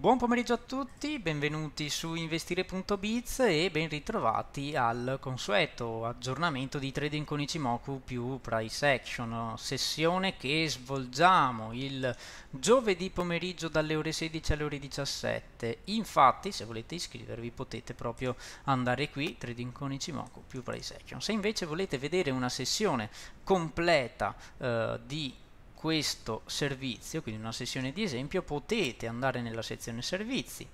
Buon pomeriggio a tutti, benvenuti su investire.biz e ben ritrovati al consueto aggiornamento di trading con Ichimoku più price action, sessione che svolgiamo il giovedì pomeriggio dalle ore 16 alle ore 17. Infatti, se volete iscrivervi potete proprio andare qui trading con Ichimoku più price action. Se invece volete vedere una sessione completa eh, di questo servizio, quindi una sessione di esempio, potete andare nella sezione servizi,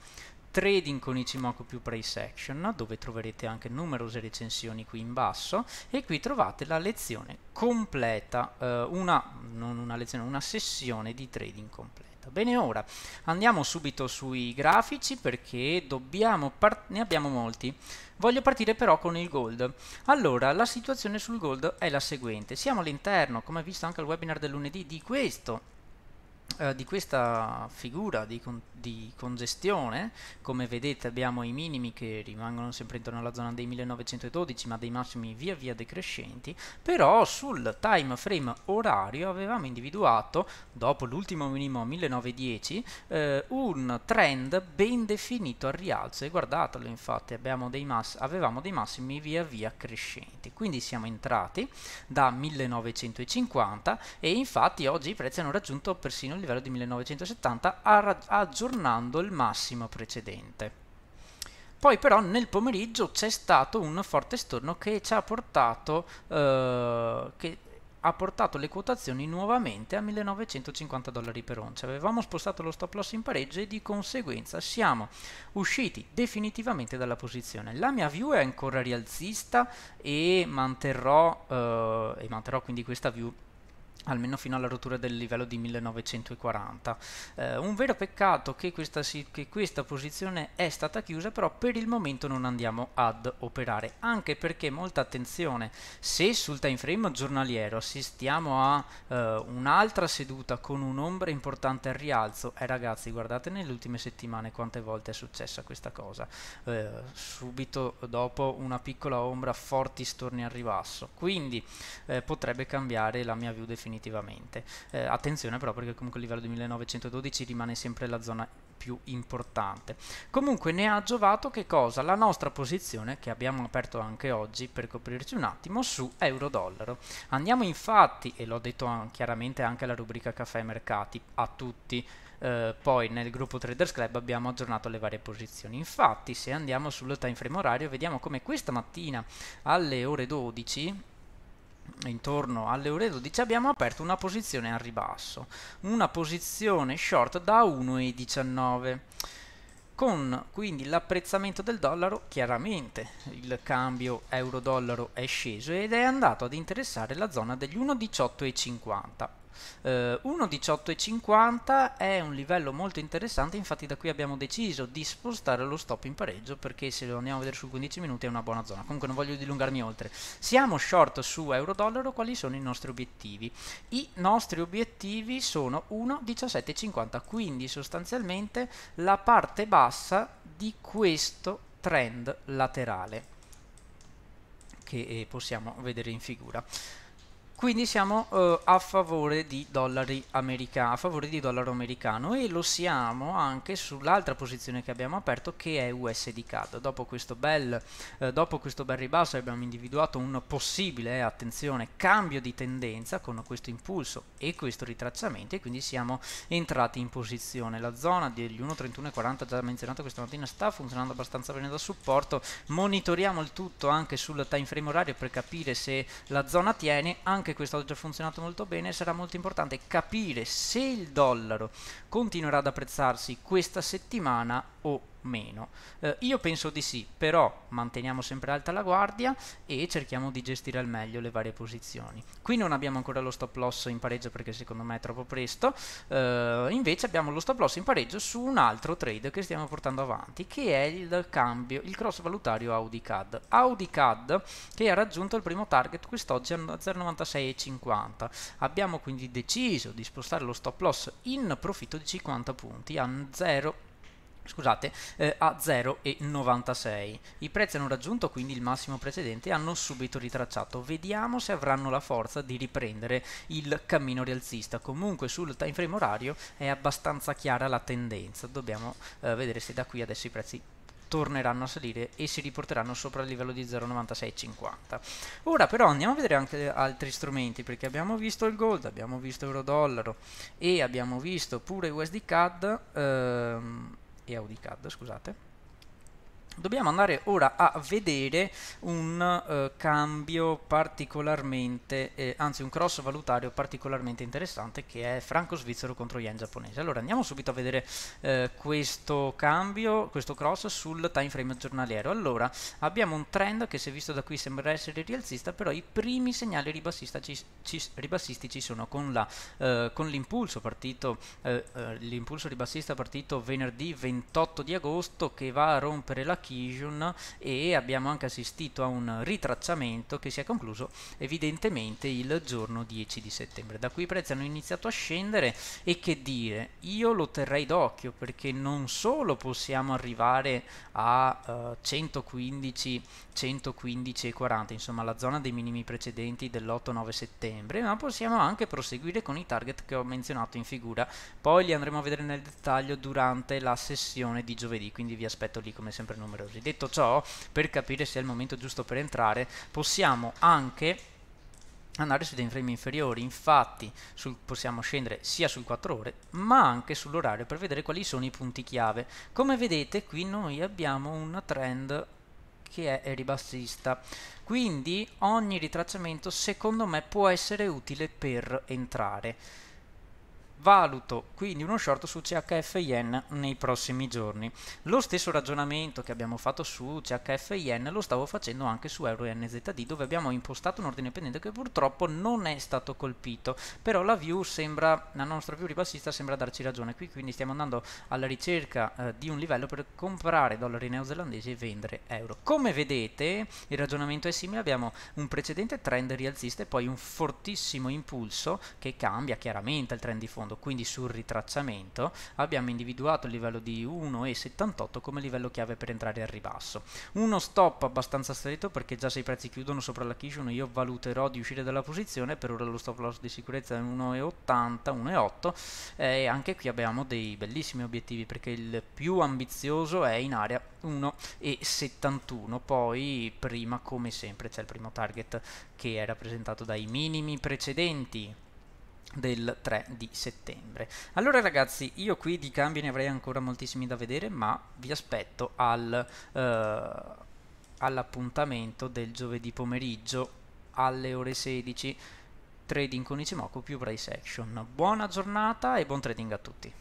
trading con Ichimoku più price section dove troverete anche numerose recensioni qui in basso, e qui trovate la lezione completa, eh, una, non una lezione, una sessione di trading completa perfetto. Bene, ora andiamo subito sui grafici perché dobbiamo ne abbiamo molti. Voglio partire però con il gold. Allora, la situazione sul gold è la seguente. Siamo all'interno, come visto anche al webinar del lunedì, di questo eh, di questa figura di, con di, congestione, come vedete abbiamo i minimi che rimangono sempre intorno alla zona dei 1912 ma dei massimi via via decrescenti, però sul time frame orario avevamo individuato, dopo l'ultimo minimo 1910, eh, un trend ben definito al rialzo e guardatelo infatti dei avevamo dei massimi via via crescenti, quindi siamo entrati da 1950 e infatti oggi i prezzi hanno raggiunto persino al livello di 1970 aggiornando il massimo precedente. Poi però nel pomeriggio c'è stato un forte storno che ci ha portato, eh, che ha portato le quotazioni nuovamente a 1950 dollari per once. Avevamo spostato lo stop loss in pareggio e di conseguenza siamo usciti definitivamente dalla posizione. La mia view è ancora rialzista e manterrò, eh, e manterrò quindi questa view almeno fino alla rottura del livello di 1940. Eh, un vero peccato che questa, si, che questa, posizione è stata chiusa, però per il momento non andiamo ad operare, anche perché molta attenzione, se sul time frame giornaliero assistiamo a eh, un'altra seduta con un'ombra importante al rialzo, e eh, ragazzi guardate nelle ultime settimane quante volte è successa questa cosa, eh, subito dopo una piccola ombra forti storni al ribasso, quindi eh, potrebbe cambiare la mia view definitiva definitivamente. Eh, attenzione però perché comunque il livello di 1912 rimane sempre la zona più importante. Comunque ne ha giovato che cosa? La nostra posizione che abbiamo aperto anche oggi per coprirci un attimo su euro-dollaro. Andiamo infatti, e l'ho detto chiaramente anche alla rubrica caffè mercati, a tutti, Uh, poi nel gruppo Traders Club abbiamo aggiornato le varie posizioni. Infatti, se andiamo sul time frame orario, vediamo come questa mattina alle ore 12 intorno alle ore 12 abbiamo aperto una posizione al ribasso, una posizione short da 1,19 con quindi l'apprezzamento del dollaro chiaramente il cambio euro-dollaro è sceso ed è andato ad interessare la zona degli 1,18,50 eh, 1.18.50 è un livello molto interessante, infatti da qui abbiamo deciso di spostare lo stop in pareggio perché se lo andiamo a vedere su 15 minuti è una buona zona. Comunque non voglio dilungarmi oltre. Siamo short su euro-dollaro, quali sono i nostri obiettivi? I nostri obiettivi sono 1.17.50, quindi sostanzialmente la parte bassa di questo trend laterale che eh, possiamo vedere in figura quindi siamo uh, a favore di dollari americani, a favore di dollaro americano e lo siamo anche sull'altra posizione che abbiamo aperto che è USD CAD. Dopo questo bel, uh, dopo questo bel ribasso abbiamo individuato un possibile, eh, attenzione, cambio di tendenza con questo impulso e questo ritracciamento e quindi siamo entrati in posizione. La zona degli 1.31.40 già menzionata questa mattina sta funzionando abbastanza bene da supporto, monitoriamo il tutto anche sul time frame orario per capire se la zona tiene anche anche questo ha già funzionato molto bene, sarà molto importante capire se il dollaro continuerà ad apprezzarsi questa settimana o meno. Eh, io penso di sì, però manteniamo sempre alta la guardia e cerchiamo di gestire al meglio le varie posizioni. Qui non abbiamo ancora lo stop loss in pareggio perché secondo me è troppo presto, eh, invece abbiamo lo stop loss in pareggio su un altro trade che stiamo portando avanti, che è il cambio, il cross valutario AudiCAD. AudiCAD che ha raggiunto il primo target quest'oggi a 0,9650. Abbiamo quindi deciso di spostare lo stop loss in profitto di 50 punti a 0,9650 scusate, eh, a 0,96. I prezzi hanno raggiunto quindi il massimo precedente e hanno subito ritracciato. Vediamo se avranno la forza di riprendere il cammino rialzista. Comunque sul time frame orario è abbastanza chiara la tendenza. Dobbiamo eh, vedere se da qui adesso i prezzi torneranno a salire e si riporteranno sopra il livello di 0,9650. Ora però andiamo a vedere anche altri strumenti perché abbiamo visto il gold, abbiamo visto euro dollaro e abbiamo visto pure USD CAD. Ehm, e AudiCAD, scusate Dobbiamo andare ora a vedere un eh, cambio particolarmente, eh, anzi un cross valutario particolarmente interessante che è franco-svizzero contro yen giapponese. Allora andiamo subito a vedere eh, questo cambio, questo cross sul time frame giornaliero. Allora abbiamo un trend che se visto da qui sembra essere rialzista, però i primi segnali ribassistici, ci, ribassistici sono con eh, eh, eh, l'impulso ribassista partito venerdì 28 di agosto che va a rompere la Sarkisian e abbiamo anche assistito a un ritracciamento che si è concluso evidentemente il giorno 10 di settembre. Da qui i prezzi hanno iniziato a scendere e che dire, io lo terrei d'occhio perché non solo possiamo arrivare a eh, 115, 115 e 40, insomma la zona dei minimi precedenti dell'8-9 settembre, ma possiamo anche proseguire con i target che ho menzionato in figura. Poi li andremo a vedere nel dettaglio durante la sessione di giovedì, quindi vi aspetto lì come sempre numero numerosi. Detto ciò, per capire se è il momento giusto per entrare, possiamo anche andare su dei frame inferiori, infatti sul, possiamo scendere sia sul 4 ore ma anche sull'orario per vedere quali sono i punti chiave. Come vedete qui noi abbiamo una trend che è ribassista. Quindi ogni ritracciamento secondo me può essere utile per entrare. Valuto quindi uno short su CHF Yen nei prossimi giorni. Lo stesso ragionamento che abbiamo fatto su CHF Yen lo stavo facendo anche su Euro NZD dove abbiamo impostato un ordine pendente che purtroppo non è stato colpito, però la view sembra, la nostra view ribassista sembra darci ragione qui, quindi stiamo andando alla ricerca eh, di un livello per comprare dollari neozelandesi e vendere euro. Come vedete il ragionamento è simile, abbiamo un precedente trend rialzista e poi un fortissimo impulso che cambia chiaramente il trend di fondo secondo, quindi sul ritracciamento abbiamo individuato il livello di 1,78 come livello chiave per entrare al ribasso. Uno stop abbastanza stretto perché già se i prezzi chiudono sopra la cushion io valuterò di uscire dalla posizione, per ora lo stop loss di sicurezza è 1,80, 1,8 e anche qui abbiamo dei bellissimi obiettivi perché il più ambizioso è in area 1,71, poi prima come sempre c'è il primo target che è rappresentato dai minimi precedenti del 3 di settembre. Allora ragazzi, io qui di cambi ne avrei ancora moltissimi da vedere, ma vi aspetto al, eh, all'appuntamento del giovedì pomeriggio alle ore 16, trading con Ichimoku più price action. Buona giornata e buon trading a tutti.